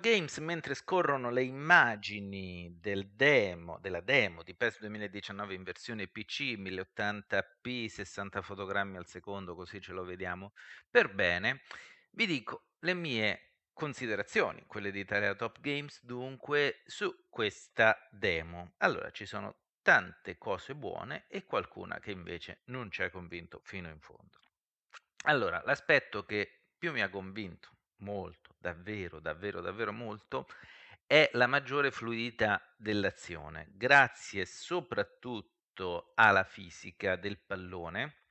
Games, mentre scorrono le immagini del demo, della demo di PES 2019 in versione PC 1080p, 60 fotogrammi al secondo, così ce lo vediamo per bene, vi dico le mie considerazioni, quelle di Italia Top Games, dunque su questa demo. Allora, ci sono tante cose buone e qualcuna che invece non ci ha convinto fino in fondo. Allora, l'aspetto che più mi ha convinto molto davvero, davvero, davvero molto, è la maggiore fluidità dell'azione, grazie soprattutto alla fisica del pallone,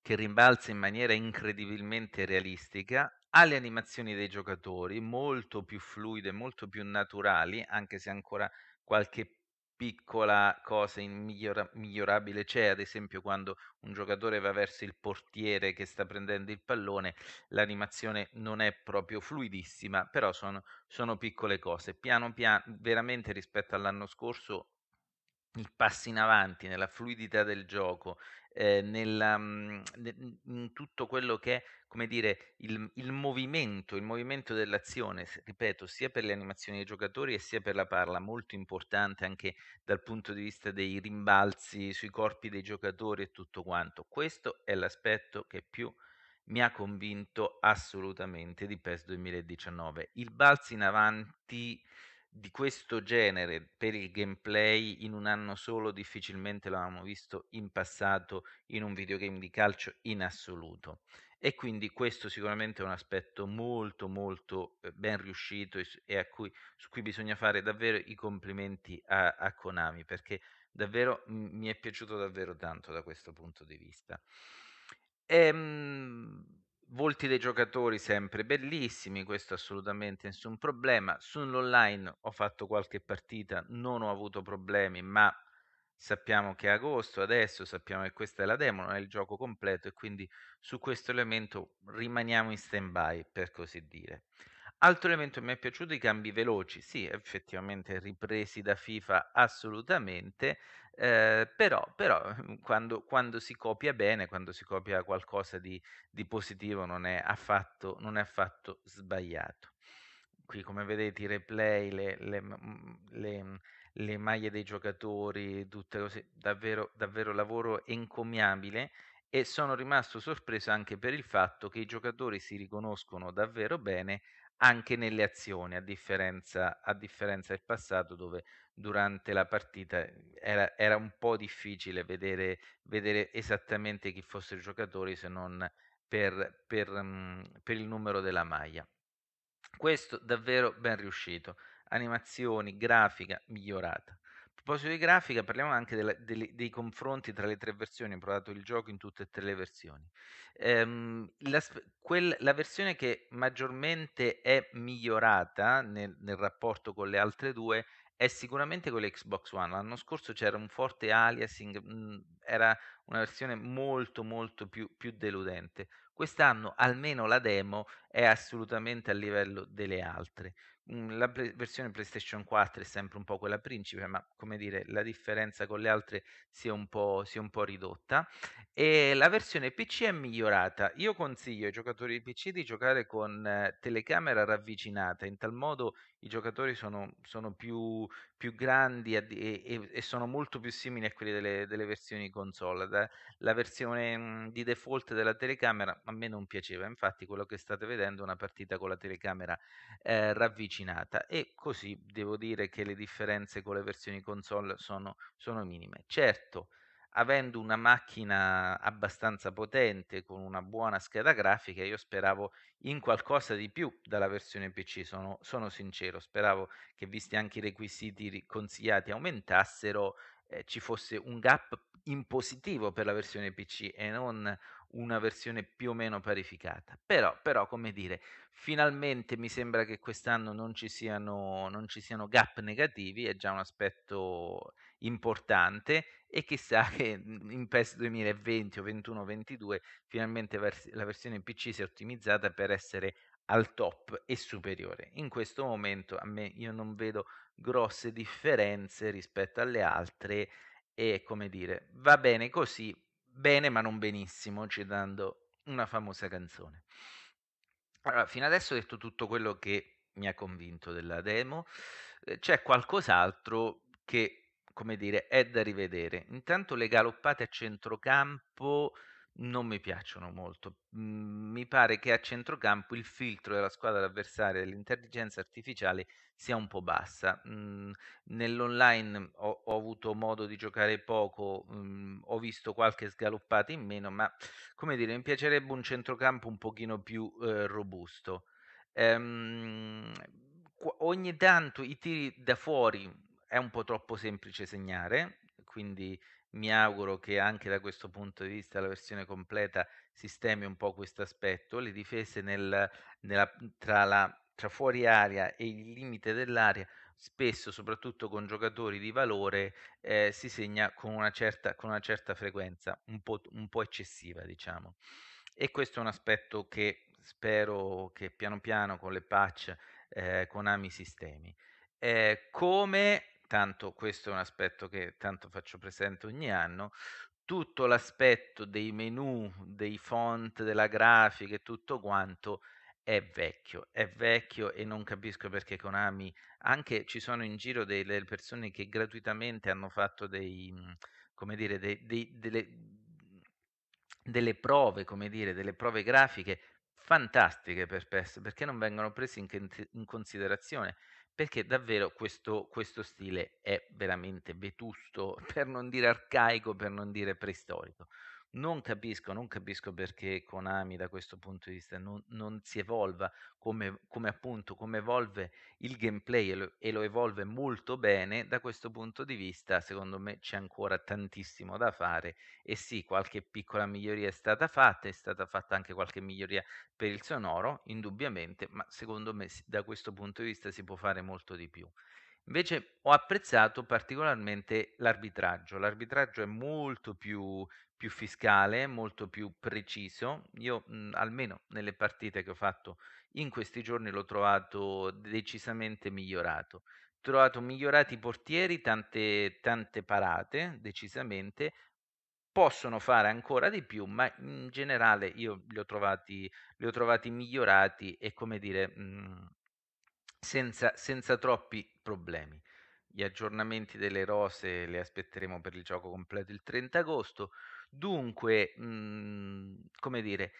che rimbalza in maniera incredibilmente realistica, alle animazioni dei giocatori, molto più fluide, molto più naturali, anche se ancora qualche piccola cosa migliora- migliorabile c'è, ad esempio quando un giocatore va verso il portiere che sta prendendo il pallone, l'animazione non è proprio fluidissima, però sono, sono piccole cose. Piano piano, veramente rispetto all'anno scorso i passi in avanti, nella fluidità del gioco, eh, nella, mhmm, in tutto quello che è come dire, il, il, movimento, il movimento dell'azione, ripeto, sia per le animazioni dei giocatori e sia per la parla, molto importante anche dal punto di vista dei rimbalzi sui corpi dei giocatori e tutto quanto. Questo è l'aspetto che più mi ha convinto assolutamente di PES 2019. Il balzo in avanti di questo genere per il gameplay in un anno solo difficilmente l'avevamo visto in passato in un videogame di calcio in assoluto e quindi questo sicuramente è un aspetto molto molto eh, ben riuscito e cui, su cui bisogna fare davvero i complimenti a, a Konami perché davvero mi è piaciuto davvero tanto da questo punto di vista. Ehm, volti dei giocatori sempre bellissimi, questo assolutamente nessun problema. Sull'online ho fatto qualche partita, non ho avuto problemi, ma sappiamo che è agosto adesso, sappiamo che questa è la demo, non è il gioco completo e quindi su questo elemento rimaniamo in stand by, per così dire. Altro elemento che mi è piaciuto i cambi veloci, sì, effettivamente ripresi da FIFA assolutamente, eh, però, però quando, quando si copia bene, quando si copia qualcosa di, di positivo non è affatto, non è affatto sbagliato. Qui come vedete i replay, le, le, mm, le, le maglie dei giocatori, tutte cose, davvero, davvero lavoro encomiabile e sono rimasto sorpreso anche per il fatto che i giocatori si riconoscono davvero bene anche nelle azioni, a differenza, a differenza del passato dove durante la partita ehm, era, era un po' difficile vedere, vedere, esattamente chi fossero i giocatori se non per, per, mm, per il numero della maglia. Questo davvero ben riuscito, animazioni, grafica migliorata proposito di grafica, parliamo anche della, dei, dei, confronti tra le tre versioni. Ho provato il gioco in tutte e tre le versioni. Ehm, la, quel, la, versione che maggiormente è migliorata nel, nel rapporto con le altre due è sicuramente con l'Xbox One. L'anno scorso c'era un forte aliasing, mm, era una versione molto molto più, più deludente. Quest'anno almeno la demo è assolutamente a livello delle altre. Mhmm, la pre- versione PlayStation 4 è sempre un po' quella principe, ma come dire, la differenza con le altre si è un po', si è un po ridotta. E la versione PC è migliorata. Io consiglio ai giocatori di PC di giocare con eh, telecamera ravvicinata, in tal modo i giocatori sono, sono più, più, grandi e, e, e, sono molto più simili a quelli delle, delle versioni console. La versione mh, mhmm, di default della telecamera a me non piaceva. Infatti, quello che state vedendo è una partita con la telecamera eh, ravvicinata. E così devo dire che le differenze con le versioni console sono, sono minime. Certo, avendo una macchina abbastanza potente con una buona scheda grafica, io speravo in qualcosa di più dalla versione PC, sono, sono sincero, speravo che visti anche i requisiti consigliati aumentassero, eh, ci fosse un gap in positivo per la versione PC e non una versione più o meno parificata. Però, però come dire, finalmente mi sembra che quest'anno non ci, siano, non ci siano gap negativi, è già un aspetto importante e chissà che mhmm, in PES 2020 o 21 22 finalmente vers- la versione PC si è ottimizzata per essere al top e superiore. In questo momento a me io non vedo grosse differenze rispetto alle altre e come dire, va bene così, bene ma non benissimo, citando una famosa canzone. Allora, fino adesso ho detto tutto quello che mi ha convinto della demo, eh, c'è qualcos'altro che, come dire, è da rivedere. Intanto le galoppate a centrocampo non mi piacciono molto. Mm, mi pare che a centrocampo il filtro della squadra avversaria dell'intelligenza artificiale sia un po' bassa. Mm, nell'online ho, ho, avuto modo di giocare poco, mm, ho visto qualche sgaloppata in meno, ma come dire, mi piacerebbe un centrocampo un pochino più eh, robusto. Ehm, ogni tanto i tiri da fuori è un po' troppo semplice segnare, quindi mi auguro che anche da questo punto di vista la versione completa sistemi un po' questo aspetto, le difese nel, nella, tra, la, tra fuori aria e il limite dell'aria, spesso, soprattutto con giocatori di valore, eh, si segna con una certa, con una certa frequenza, un po', un po' eccessiva diciamo. E questo è un aspetto che spero che piano piano con le patch eh, Konami sistemi. Eh, come tanto questo è un aspetto che tanto faccio presente ogni anno, tutto l'aspetto dei menu, dei font, della grafica e tutto quanto è vecchio, è vecchio e non capisco perché Konami, anche ci sono in giro delle persone che gratuitamente hanno fatto dei, mhmm, come dire, dei, dei, delle, delle prove, come dire, delle prove grafiche fantastiche per PES, perché non vengono prese in, in considerazione? perché davvero questo, questo stile è veramente vetusto, per non dire arcaico, per non dire preistorico. Non capisco, non capisco perché Konami da questo punto di vista non, non si evolva come, come, appunto come evolve il gameplay e lo, e lo evolve molto bene. Da questo punto di vista, secondo me, c'è ancora tantissimo da fare. E sì, qualche piccola miglioria è stata fatta, è stata fatta anche qualche miglioria per il sonoro, indubbiamente, ma secondo me da questo punto di vista si può fare molto di più. Invece ho apprezzato particolarmente l'arbitraggio. L'arbitraggio è molto più, più fiscale, molto più preciso. Io, mh, mhmm, almeno nelle partite che ho fatto in questi giorni, l'ho trovato decisamente migliorato. Ho trovato migliorati i portieri, tante, tante parate, decisamente. Possono fare ancora di più, ma in generale io li ho trovati, li ho trovati migliorati e, come dire, mh, mhmm, senza, senza troppi problemi. Gli aggiornamenti delle rose le aspetteremo per il gioco completo il 30 agosto. Dunque, mh, mhmm, come dire,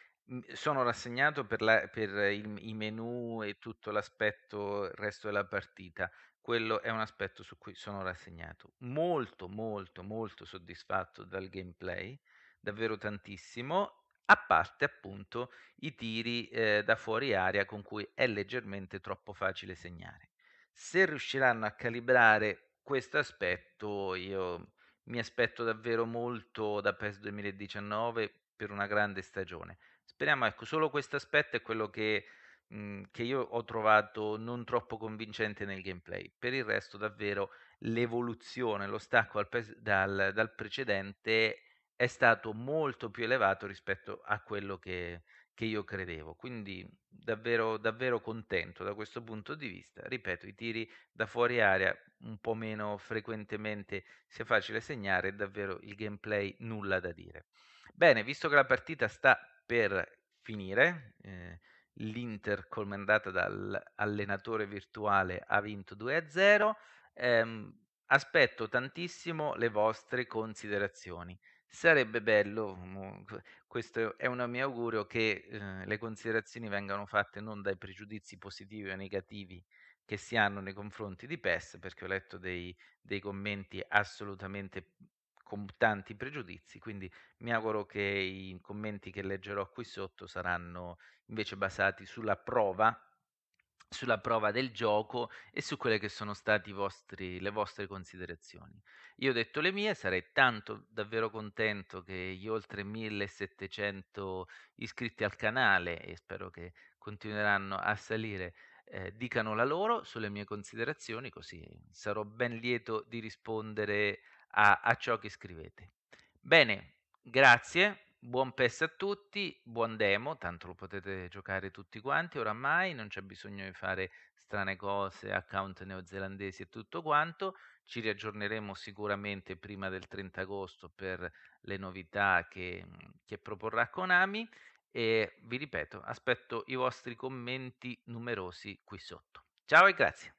sono rassegnato per, la- per il- i menu e tutto l'aspetto il resto della partita. Quello è un aspetto su cui sono rassegnato. Molto, molto, molto soddisfatto dal gameplay, davvero tantissimo a parte appunto i tiri eh, da fuori aria con cui è leggermente troppo facile segnare. Se riusciranno a calibrare questo aspetto, io mi aspetto davvero molto da PES 2019 per una grande stagione. Speriamo, ecco, solo questo aspetto è quello che, mh, mhmm, che io ho trovato non troppo convincente nel gameplay. Per il resto, davvero, l'evoluzione, lo stacco PES, dal, dal precedente è stato molto più elevato rispetto a quello che, che io credevo. Quindi davvero, davvero contento da questo punto di vista. Ripeto, i tiri da fuori area un po' meno frequentemente sia facile segnare, davvero il gameplay nulla da dire. Bene, visto che la partita sta per finire, eh, l'Inter comandata dall'allenatore virtuale ha vinto 2-0, ehm, aspetto tantissimo le vostre considerazioni. Sarebbe bello, questo è un mio augurio, che, ehm, le considerazioni vengano fatte non dai pregiudizi positivi o negativi che si hanno nei confronti di PES, perché ho letto dei dei commenti assolutamente con tanti pregiudizi, quindi mi auguro che i commenti che leggerò qui sotto saranno invece basati sulla prova sulla prova del gioco e su quelle che sono state le vostre considerazioni. Io ho detto le mie, sarei tanto davvero contento che gli oltre 1700 iscritti al canale, e spero che continueranno a salire, eh, dicano la loro sulle mie considerazioni, così sarò ben lieto di rispondere a, a ciò che scrivete. Bene, grazie Buon PES a tutti, buon demo, tanto lo potete giocare tutti quanti oramai, non c'è bisogno di fare strane cose, account neozelandesi e tutto quanto. Ci riaggiorneremo sicuramente prima del 30 agosto per le novità che, che proporrà Konami e vi ripeto, aspetto i vostri commenti numerosi qui sotto. Ciao e grazie.